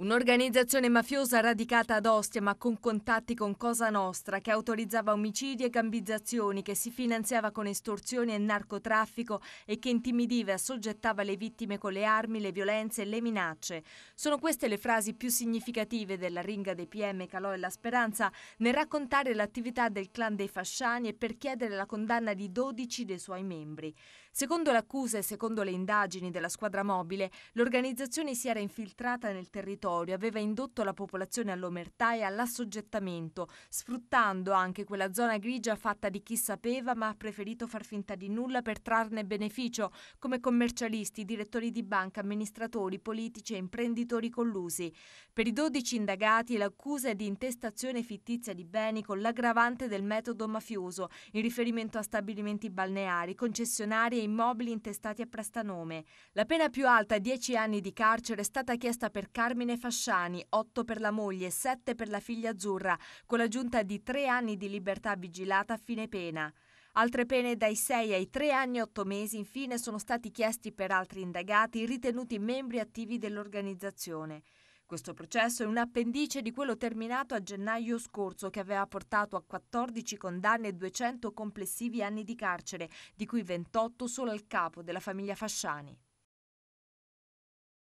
Un'organizzazione mafiosa radicata ad Ostia ma con contatti con Cosa Nostra che autorizzava omicidi e gambizzazioni, che si finanziava con estorsioni e narcotraffico e che intimidiva e assoggettava le vittime con le armi, le violenze e le minacce. Sono queste le frasi più significative della ringa dei PM Calò e La Speranza nel raccontare l'attività del clan dei Fasciani e per chiedere la condanna di 12 dei suoi membri. Secondo l'accusa e secondo le indagini della squadra mobile, l'organizzazione si era infiltrata nel territorio territorio aveva indotto la popolazione all'omertà e all'assoggettamento, sfruttando anche quella zona grigia fatta di chi sapeva ma ha preferito far finta di nulla per trarne beneficio, come commercialisti, direttori di banca, amministratori, politici e imprenditori collusi. Per i 12 indagati l'accusa è di intestazione fittizia di beni con l'aggravante del metodo mafioso in riferimento a stabilimenti balneari, concessionari e immobili intestati a prestanome. La pena più alta, 10 anni di carcere, è stata chiesta per Carmine Fasciani, 8 per la moglie e 7 per la figlia azzurra, con l'aggiunta di 3 anni di libertà vigilata a fine pena. Altre pene dai 6 ai 3 anni e 8 mesi infine sono stati chiesti per altri indagati ritenuti membri attivi dell'organizzazione. Questo processo è un appendice di quello terminato a gennaio scorso che aveva portato a 14 condanne e 200 complessivi anni di carcere, di cui 28 solo al capo della famiglia Fasciani.